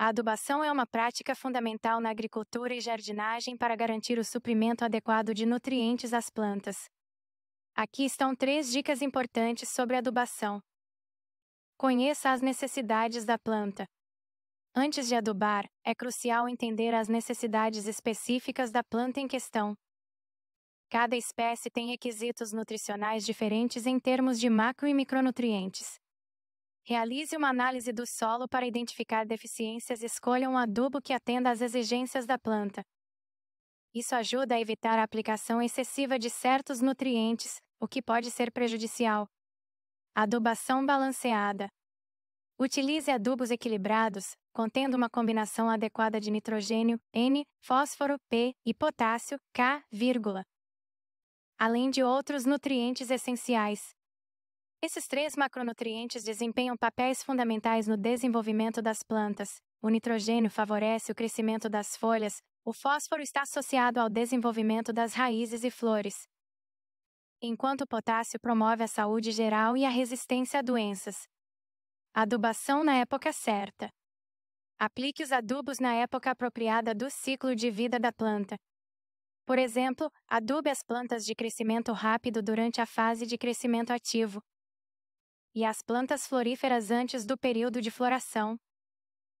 A adubação é uma prática fundamental na agricultura e jardinagem para garantir o suprimento adequado de nutrientes às plantas. Aqui estão três dicas importantes sobre adubação. Conheça as necessidades da planta. Antes de adubar, é crucial entender as necessidades específicas da planta em questão. Cada espécie tem requisitos nutricionais diferentes em termos de macro e micronutrientes. Realize uma análise do solo para identificar deficiências e escolha um adubo que atenda às exigências da planta. Isso ajuda a evitar a aplicação excessiva de certos nutrientes, o que pode ser prejudicial. Adubação balanceada. Utilize adubos equilibrados, contendo uma combinação adequada de nitrogênio, N, fósforo, P e potássio, K, vírgula, além de outros nutrientes essenciais. Esses três macronutrientes desempenham papéis fundamentais no desenvolvimento das plantas. O nitrogênio favorece o crescimento das folhas, o fósforo está associado ao desenvolvimento das raízes e flores, enquanto o potássio promove a saúde geral e a resistência a doenças. Adubação na época certa. Aplique os adubos na época apropriada do ciclo de vida da planta. Por exemplo, adube as plantas de crescimento rápido durante a fase de crescimento ativo, e as plantas floríferas antes do período de floração.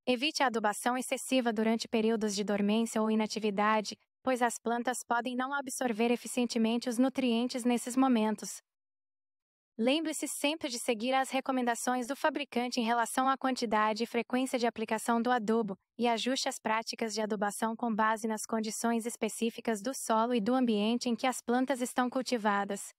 Evite a adubação excessiva durante períodos de dormência ou inatividade, pois as plantas podem não absorver eficientemente os nutrientes nesses momentos. Lembre-se sempre de seguir as recomendações do fabricante em relação à quantidade e frequência de aplicação do adubo e ajuste as práticas de adubação com base nas condições específicas do solo e do ambiente em que as plantas estão cultivadas.